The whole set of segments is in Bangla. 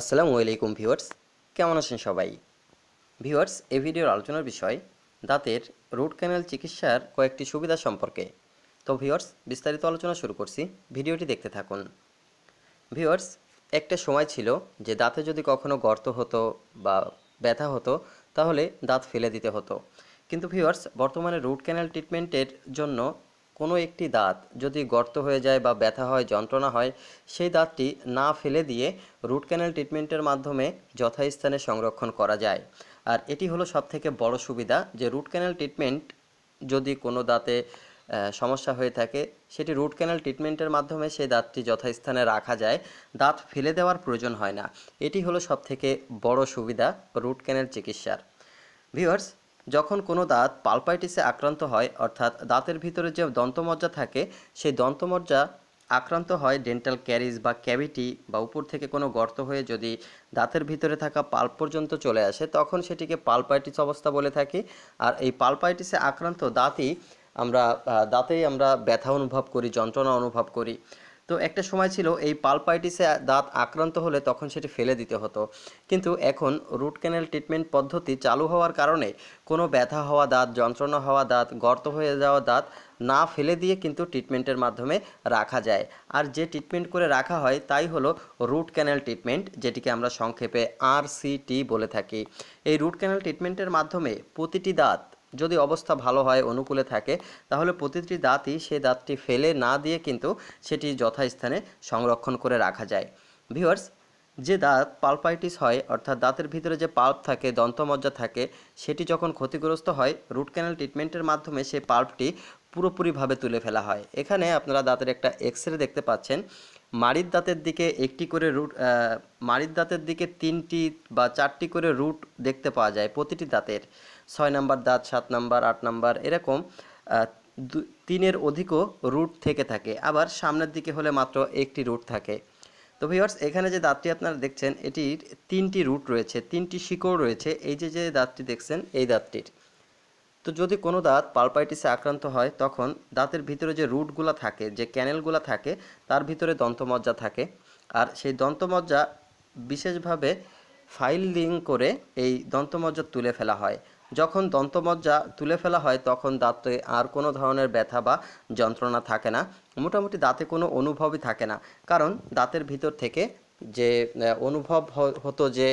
আসসালামু আলাইকুম ভিউয়ার্স কেমন আছেন সবাই ভিউয়ার্স এই ভিডিওর আলোচনার বিষয় দাঁতের রুট ক্যানেল চিকিৎসার কয়েকটি সুবিধা সম্পর্কে তো ভিউয়ার্স বিস্তারিত আলোচনা শুরু করছি ভিডিওটি দেখতে থাকুন ভিউয়ার্স একটা সময় ছিল যে দাঁতে যদি কখনো গর্ত হতো বা ব্যথা হতো তাহলে দাঁত ফেলে দিতে হতো কিন্তু ভিউয়ার্স বর্তমানে রুট ক্যানেল ট্রিটমেন্টের জন্য কোনো একটি দাঁত যদি গর্ত হয়ে যায় বা ব্যথা হয় যন্ত্রণা হয় সেই দাঁতটি না ফেলে দিয়ে রুট ক্যানেল ট্রিটমেন্টের মাধ্যমে যথাস্থানে সংরক্ষণ করা যায় আর এটি হলো সবথেকে বড় সুবিধা যে রুট ক্যানেল ট্রিটমেন্ট যদি কোনো দাঁতে সমস্যা হয়ে থাকে সেটি রুট ক্যানেল ট্রিটমেন্টের মাধ্যমে সেই দাঁতটি যথাস্থানে রাখা যায় দাঁত ফেলে দেওয়ার প্রয়োজন হয় না এটি হলো সবথেকে বড় সুবিধা রুট ক্যানেল চিকিৎসার ভিউয়ার্স যখন কোনো দাঁত পালপাইটিসে আক্রান্ত হয় অর্থাৎ দাঁতের ভিতরে যে দন্তমজ্জা থাকে সেই দন্তমজ্জা আক্রান্ত হয় ডেন্টাল ক্যারিজ বা ক্যাভিটি বা উপর থেকে কোনো গর্ত হয়ে যদি দাঁতের ভিতরে থাকা পাল্প পর্যন্ত চলে আসে তখন সেটিকে পালপাইটিস অবস্থা বলে থাকি আর এই পালপাইটিসে আক্রান্ত দাঁতই আমরা দাঁতেই আমরা ব্যথা অনুভব করি যন্ত্রণা অনুভব করি তো একটা সময় ছিল এই পালপাইটিসে দাঁত আক্রান্ত হলে তখন সেটি ফেলে দিতে হতো কিন্তু এখন রুট ক্যানেল ট্রিটমেন্ট পদ্ধতি চালু হওয়ার কারণে কোনো ব্যথা হওয়া দাঁত যন্ত্রণা হওয়া দাঁত গর্ত হয়ে যাওয়া দাঁত না ফেলে দিয়ে কিন্তু ট্রিটমেন্টের মাধ্যমে রাখা যায় আর যে ট্রিটমেন্ট করে রাখা হয় তাই হলো রুট ক্যানেল ট্রিটমেন্ট যেটিকে আমরা সংক্ষেপে আরসিটি বলে থাকি এই রুট ক্যানেল ট্রিটমেন্টের মাধ্যমে প্রতিটি দাঁত যদি অবস্থা ভালো হয় অনুকূলে থাকে তাহলে প্রতিটি দাঁতই সেই দাঁতটি ফেলে না দিয়ে কিন্তু সেটি যথাস্থানে সংরক্ষণ করে রাখা যায় ভিউয়ার্স যে দাঁত পালপাইটিস হয় অর্থাৎ দাঁতের ভিতরে যে পাল্প থাকে দন্তমজ্জা থাকে সেটি যখন ক্ষতিগ্রস্ত হয় রুট ক্যানাল ট্রিটমেন্টের মাধ্যমে সেই পাল্পটি পুরোপুরিভাবে তুলে ফেলা হয় এখানে আপনারা দাঁতের একটা এক্স রে দেখতে পাচ্ছেন মাড়ির দাঁতের দিকে একটি করে রুট মাড়ির দাঁতের দিকে তিনটি বা চারটি করে রুট দেখতে পাওয়া যায় প্রতিটি দাঁতের ছয় নাম্বার দাঁত সাত নাম্বার আট নাম্বার এরকম তিনের অধিকও রুট থেকে থাকে আবার সামনের দিকে হলে মাত্র একটি রুট থাকে তো ভিওয়ার্স এখানে যে দাঁতটি আপনারা দেখছেন এটির তিনটি রুট রয়েছে তিনটি শিকড় রয়েছে এই যে যে দাঁতটি দেখছেন এই দাঁতটির তো যদি কোনো দাঁত পালপাইটিসে আক্রান্ত হয় তখন দাঁতের ভিতরে যে রুটগুলো থাকে যে ক্যানেলগুলো থাকে তার ভিতরে দন্তমজ্জা থাকে আর সেই দন্তমজ্জা বিশেষভাবে ফাইলিং করে এই দন্তমজ্জা তুলে ফেলা হয় যখন দন্তমজ্জা তুলে ফেলা হয় তখন দাঁতে আর কোনো ধরনের ব্যথা বা যন্ত্রণা থাকে না মোটামুটি দাঁতে কোনো অনুভবই থাকে না কারণ দাঁতের ভিতর থেকে যে অনুভব হতো যে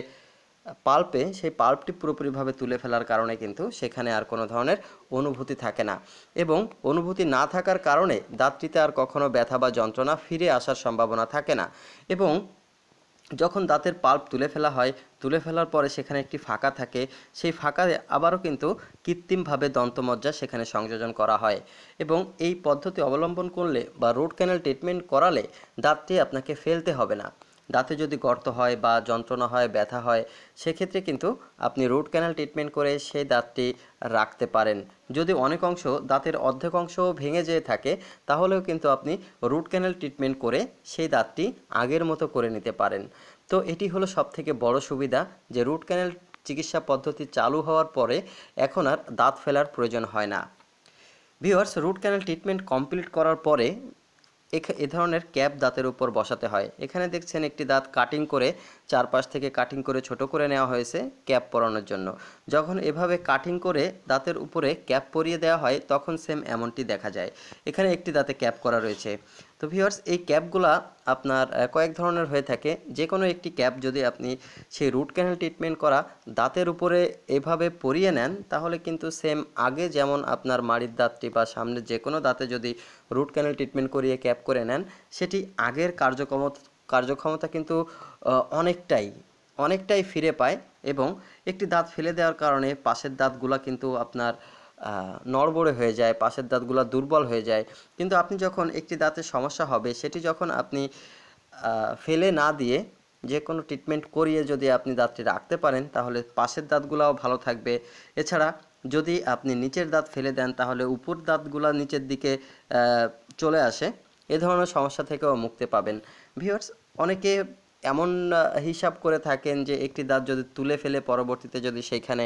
পাল্পে সেই পাল্পটি পুরোপুরিভাবে তুলে ফেলার কারণে কিন্তু সেখানে আর কোনো ধরনের অনুভূতি থাকে না এবং অনুভূতি না থাকার কারণে দাঁতটিতে আর কখনো ব্যথা বা যন্ত্রণা ফিরে আসার সম্ভাবনা থাকে না এবং যখন দাঁতের পাল্প তুলে ফেলা হয় তুলে ফেলার পরে সেখানে একটি ফাঁকা থাকে সেই ফাঁকা আবারও কিন্তু কৃত্রিমভাবে দন্তমজ্জা সেখানে সংযোজন করা হয় এবং এই পদ্ধতি অবলম্বন করলে বা রুট ক্যানেল ট্রিটমেন্ট করালে দাঁতটি আপনাকে ফেলতে হবে না দাঁতে যদি গর্ত হয় বা যন্ত্রণা হয় ব্যথা হয় সেক্ষেত্রে কিন্তু আপনি রুট ক্যানাল ট্রিটমেন্ট করে সেই দাঁতটি রাখতে পারেন যদি অনেক অংশ দাঁতের অর্ধেক অংশ ভেঙে যেয়ে থাকে তাহলেও কিন্তু আপনি রুট ক্যানাল ট্রিটমেন্ট করে সেই দাঁতটি আগের মতো করে নিতে পারেন তো এটি হলো সবথেকে বড় সুবিধা যে রুট ক্যানাল চিকিৎসা পদ্ধতি চালু হওয়ার পরে এখন আর দাঁত ফেলার প্রয়োজন হয় না viewers root canal treatment complete করার পরে এ ধরনের ক্যাপ দাঁতের উপর বসাতে হয় এখানে দেখছেন একটি দাঁত কাটিং করে চারপাশ থেকে কাটিং করে ছোট করে নেওয়া হয়েছে ক্যাপ পরানোর জন্য যখন এভাবে কাটিং করে দাঁতের উপরে ক্যাপ পরিয়ে দেওয়া হয় তখন সেম এমনটি দেখা যায় এখানে একটি দাঁতে ক্যাপ করা রয়েছে তো ভিওর্স এই ক্যাবগুলা আপনার কয়েক ধরনের হয়ে থাকে যে কোনো একটি ক্যাব যদি আপনি সেই রুট ক্যানেল ট্রিটমেন্ট করা দাঁতের উপরে এভাবে পরিয়ে নেন তাহলে কিন্তু সেম আগে যেমন আপনার মাড়ির দাঁতটি বা সামনের যে কোনো দাঁতে যদি রুট ক্যানেল ট্রিটমেন্ট করিয়ে ক্যাব করে নেন সেটি আগের কার্যক্ষম কার্যক্ষমতা কিন্তু অনেকটাই অনেকটাই ফিরে পায় এবং একটি দাঁত ফেলে দেওয়ার কারণে পাশের দাঁতগুলা কিন্তু আপনার নড়বড়ে হয়ে যায় পাশের দাঁতগুলো দুর্বল হয়ে যায় কিন্তু আপনি যখন একটি দাঁতের সমস্যা হবে সেটি যখন আপনি ফেলে না দিয়ে যে কোনো ট্রিটমেন্ট করিয়ে যদি আপনি দাঁতটি রাখতে পারেন তাহলে পাশের দাঁতগুলাও ভালো থাকবে এছাড়া যদি আপনি নিচের দাঁত ফেলে দেন তাহলে উপর দাঁতগুলো নিচের দিকে চলে আসে এ ধরনের সমস্যা থেকেও মুক্তি পাবেন ভিউয়ার্স অনেকে এমন হিসাব করে থাকেন যে একটি দাঁত যদি তুলে ফেলে পরবর্তীতে যদি সেখানে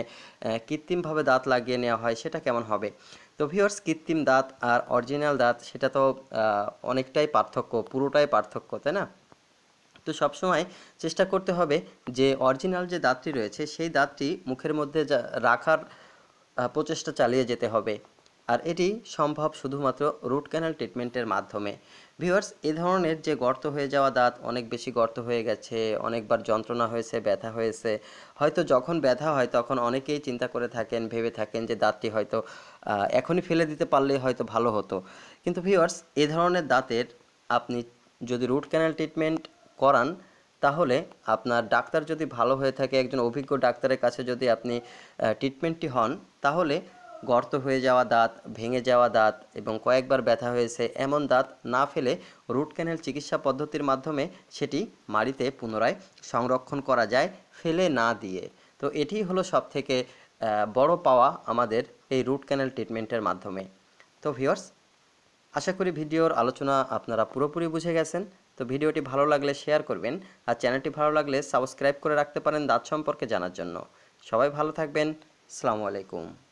কৃত্রিমভাবে দাঁত লাগিয়ে নেওয়া হয় সেটা কেমন হবে তো ভিওর্স কৃত্রিম দাঁত আর অরিজিনাল দাঁত সেটা তো অনেকটাই পার্থক্য পুরোটাই পার্থক্য তাই না তো সবসময় চেষ্টা করতে হবে যে অরিজিনাল যে দাঁতটি রয়েছে সেই দাঁতটি মুখের মধ্যে রাখার প্রচেষ্টা চালিয়ে যেতে হবে আর এটি সম্ভব শুধুমাত্র রুট ক্যানাল ট্রিটমেন্টের মাধ্যমে ভিউয়ার্স এ ধরনের যে গর্ত হয়ে যাওয়া দাঁত অনেক বেশি গর্ত হয়ে গেছে অনেকবার যন্ত্রণা হয়েছে ব্যথা হয়েছে হয়তো যখন ব্যথা হয় তখন অনেকেই চিন্তা করে থাকেন ভেবে থাকেন যে দাঁতটি হয়তো এখনই ফেলে দিতে পারলে হয়তো ভালো হতো কিন্তু ভিউয়ার্স এ ধরনের দাঁতের আপনি যদি রুট ক্যানাল ট্রিটমেন্ট করান তাহলে আপনার ডাক্তার যদি ভালো হয়ে থাকে একজন অভিজ্ঞ ডাক্তারের কাছে যদি আপনি ট্রিটমেন্টটি হন তাহলে গর্ত হয়ে যাওয়া দাঁত ভেঙে যাওয়া দাঁত এবং কয়েকবার ব্যথা হয়েছে এমন দাঁত না ফেলে রুট ক্যানেল চিকিৎসা পদ্ধতির মাধ্যমে সেটি মাড়িতে পুনরায় সংরক্ষণ করা যায় ফেলে না দিয়ে তো এটি হলো সব থেকে বড় পাওয়া আমাদের এই রুট ক্যানেল ট্রিটমেন্টের মাধ্যমে তো ভিওর্স আশা করি ভিডিওর আলোচনা আপনারা পুরোপুরি বুঝে গেছেন তো ভিডিওটি ভালো লাগলে শেয়ার করবেন আর চ্যানেলটি ভালো লাগলে সাবস্ক্রাইব করে রাখতে পারেন দাঁত সম্পর্কে জানার জন্য সবাই ভালো থাকবেন সালামু আলাইকুম